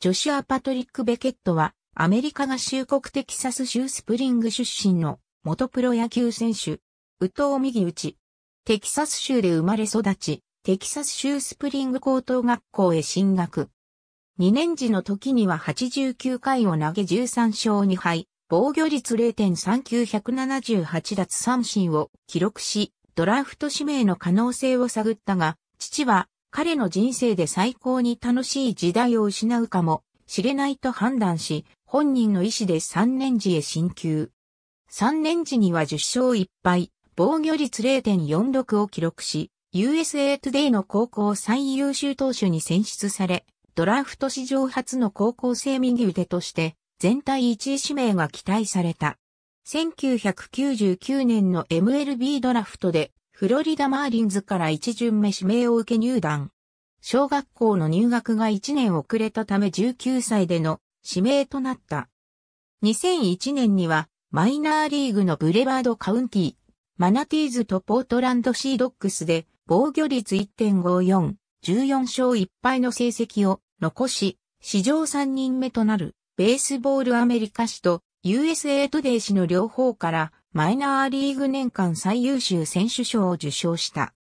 ジョシュア・パトリック・ベケットは、アメリカ合衆国テキサス州スプリング出身の元プロ野球選手、宇藤右打ち。テキサス州で生まれ育ち、テキサス州スプリング高等学校へ進学。2年時の時には89回を投げ13勝2敗、防御率0 3 9 7 8奪三振を記録し、ドラフト指名の可能性を探ったが、父は彼の人生で最高に楽しい時代を失うかもしれないと判断し、本人の意思で3年時へ進級。3年時には10勝1敗、防御率0.46を記録し、USA Today の高校最優秀投手に選出され、ドラフト史上初の高校生右腕として、全体1位指名が期待された。1999年の MLB ドラフトでフロリダ・マーリンズから一巡目指名を受け入団。小学校の入学が1年遅れたため19歳での指名となった。2001年にはマイナーリーグのブレバードカウンティ、マナティーズとポートランドシードックスで防御率1.54、14勝1敗の成績を残し、史上3人目となるベースボールアメリカ史と USA トデイ史の両方からマイナーリーグ年間最優秀選手賞を受賞した。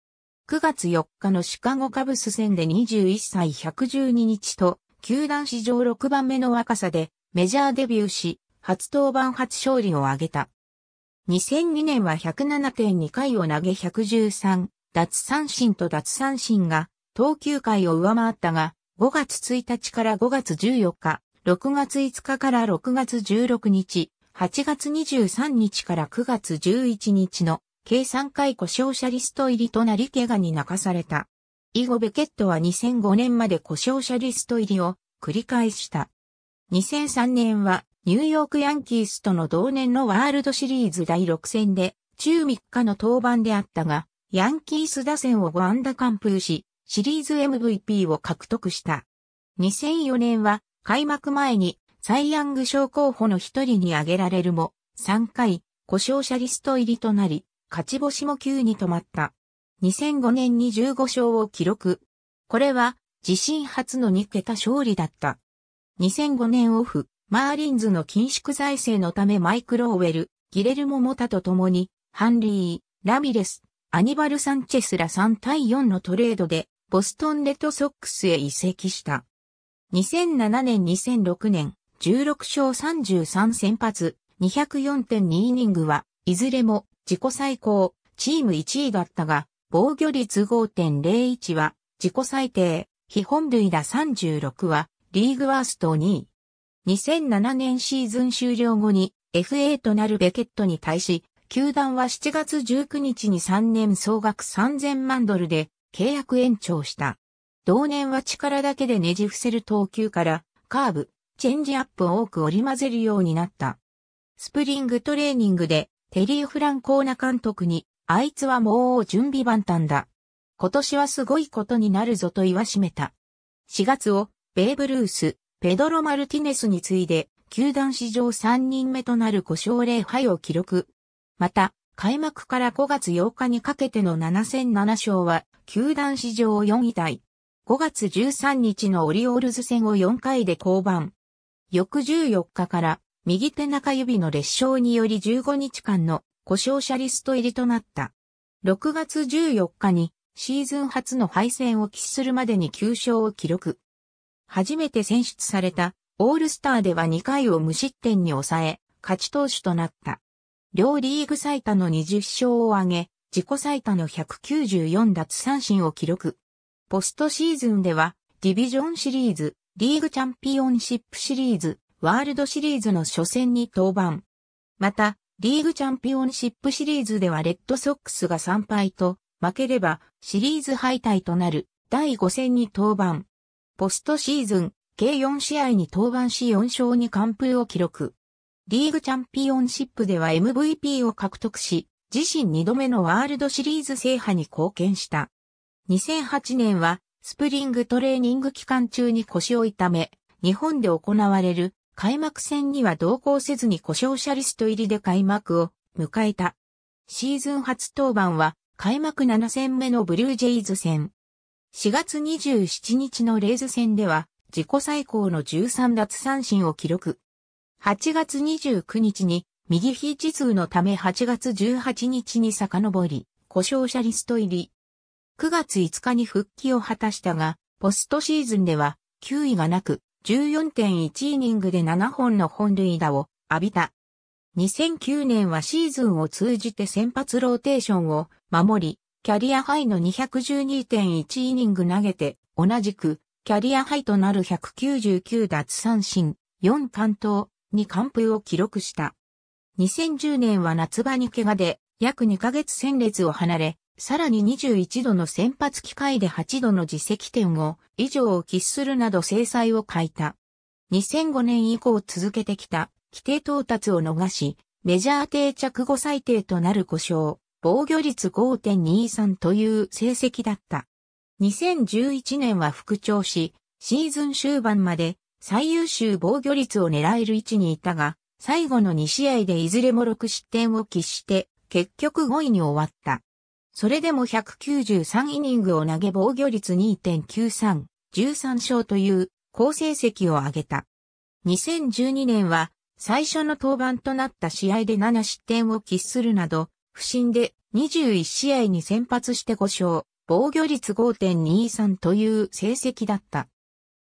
9月4日のシカゴカブス戦で21歳112日と、球団史上6番目の若さでメジャーデビューし、初登板初勝利を挙げた。2002年は107.2回を投げ113、奪三振と奪三振が、投球回を上回ったが、5月1日から5月14日、6月5日から6月16日、8月23日から9月11日の計3回故障者リスト入りとなり怪我に泣かされた。以後ベケットは2005年まで故障者リスト入りを繰り返した。2003年はニューヨークヤンキースとの同年のワールドシリーズ第6戦で中3日の登板であったが、ヤンキース打線を5安打完封し、シリーズ MVP を獲得した。2004年は開幕前にサイ・ヤング賞候補の一人に挙げられるも、3回、故障者リスト入りとなり、勝ち星も9に止まった。2005年に15勝を記録。これは、自身初の2桁勝利だった。2005年オフ、マーリンズの緊縮財政のためマイク・ローウェル、ギレルモ・モタと共に、ハンリー、ラミレス、アニバル・サンチェスら3対4のトレードで、ボストン・レッドソックスへ移籍した。2007年2006年、16勝33先発、204.2イニングは、いずれも自己最高、チーム1位だったが、防御率5.01は自己最低、非本塁打36はリーグワースト2位。2007年シーズン終了後に FA となるベケットに対し、球団は7月19日に3年総額3000万ドルで契約延長した。同年は力だけでねじ伏せる投球から、カーブ、チェンジアップを多く織り交ぜるようになった。スプリングトレーニングでテリー・フランコーナ監督に、あいつはもう準備万端だ。今年はすごいことになるぞと言わしめた。4月を、ベーブ・ルース、ペドロ・マルティネスに次いで、球団史上3人目となる5勝0敗を記録。また、開幕から5月8日にかけての7戦7勝は、球団史上4位タ5月13日のオリオールズ戦を4回で降板。翌14日から右手中指の裂傷により15日間の故障者リスト入りとなった。6月14日にシーズン初の敗戦を喫するまでに9勝を記録。初めて選出されたオールスターでは2回を無失点に抑え、勝ち投手となった。両リーグ最多の20勝を挙げ、自己最多の194奪三振を記録。ポストシーズンでは、ディビジョンシリーズ、リーグチャンピオンシップシリーズ、ワールドシリーズの初戦に登板。また、リーグチャンピオンシップシリーズではレッドソックスが3敗と、負ければシリーズ敗退となる第5戦に登板。ポストシーズン、計4試合に登板し4勝に完封を記録。リーグチャンピオンシップでは MVP を獲得し、自身2度目のワールドシリーズ制覇に貢献した。2008年はスプリングトレーニング期間中に腰を痛め、日本で行われる開幕戦には同行せずに故障者リスト入りで開幕を迎えた。シーズン初登板は開幕7戦目のブルージェイズ戦。4月27日のレイズ戦では自己最高の13奪三振を記録。8月29日に右肘痛のため8月18日に遡り、故障者リスト入り。9月5日に復帰を果たしたが、ポストシーズンでは9位がなく、14.1イニングで7本の本塁打を浴びた。2009年はシーズンを通じて先発ローテーションを守り、キャリアハイの212.1イニング投げて、同じくキャリアハイとなる199奪三振、4完投、2完封を記録した。2010年は夏場に怪我で約2ヶ月戦列を離れ、さらに21度の先発機会で8度の自責点を以上を喫するなど制裁を欠いた。2005年以降続けてきた規定到達を逃し、メジャー定着後最低となる故障、防御率5.23という成績だった。2011年は復調し、シーズン終盤まで最優秀防御率を狙える位置にいたが、最後の2試合でいずれも6失点を喫して、結局5位に終わった。それでも193イニングを投げ防御率2.93、13勝という好成績を挙げた。2012年は最初の登板となった試合で7失点を喫するなど、不振で21試合に先発して5勝、防御率5.23という成績だった。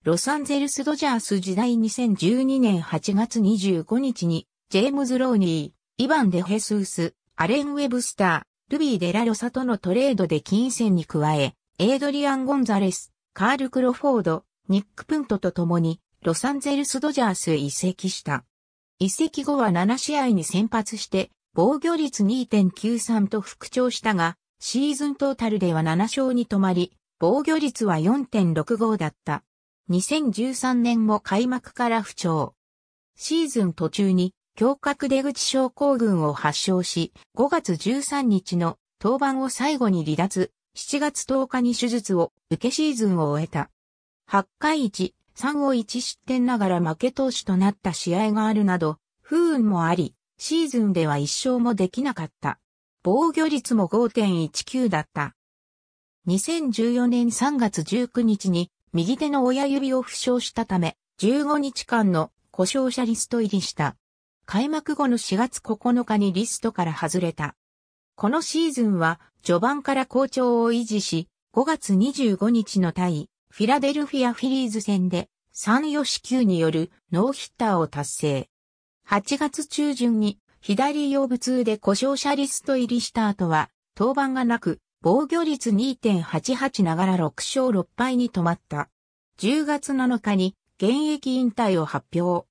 ロサンゼルスドジャース時代2012年8月25日に、ジェームズ・ローニー、イヴァン・デ・ヘスース、アレン・ウェブスター、ルビー・デラ・ロサとのトレードで金銭に加え、エイドリアン・ゴンザレス、カール・クロフォード、ニック・プントと共に、ロサンゼルス・ドジャースへ移籍した。移籍後は7試合に先発して、防御率2.93と復調したが、シーズントータルでは7勝に止まり、防御率は4.65だった。2013年も開幕から不調。シーズン途中に胸郭出口症候群を発症し、5月13日の登板を最後に離脱、7月10日に手術を受けシーズンを終えた。8回1、3を1失点ながら負け投手となった試合があるなど、不運もあり、シーズンでは一勝もできなかった。防御率も5.19だった。2014年3月19日に右手の親指を負傷したため、15日間の故障者リスト入りした。開幕後の4月9日にリストから外れた。このシーズンは序盤から好調を維持し、5月25日の対フィラデルフィアフィリーズ戦で3吉球によるノーヒッターを達成。8月中旬に左腰部痛で故障者リスト入りした後は登板がなく防御率2.88ながら6勝6敗に止まった。10月7日に現役引退を発表。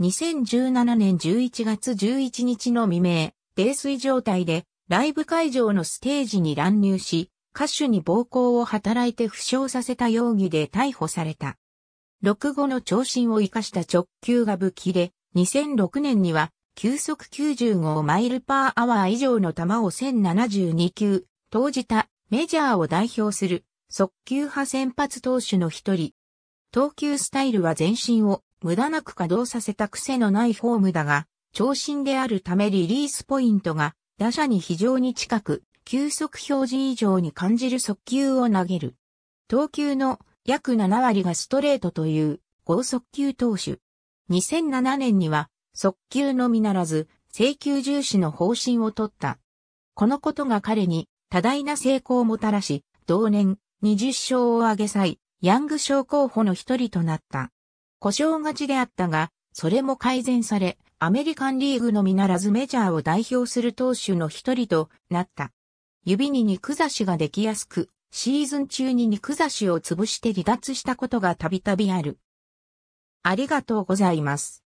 2017年11月11日の未明、泥酔状態でライブ会場のステージに乱入し、歌手に暴行を働いて負傷させた容疑で逮捕された。6後の長身を生かした直球が武器で、2006年には球速95マイルパーアワー以上の球を1072球投じたメジャーを代表する速球派先発投手の一人。投球スタイルは全身を無駄なく稼働させた癖のないフォームだが、長身であるためリリースポイントが打者に非常に近く、球速表示以上に感じる速球を投げる。投球の約7割がストレートという高速球投手。2007年には速球のみならず、請求重視の方針を取った。このことが彼に多大な成功をもたらし、同年20勝を挙げ際、ヤング賞候補の一人となった。故障がちであったが、それも改善され、アメリカンリーグのみならずメジャーを代表する投手の一人となった。指に肉刺しができやすく、シーズン中に肉刺しを潰して離脱したことがたびたびある。ありがとうございます。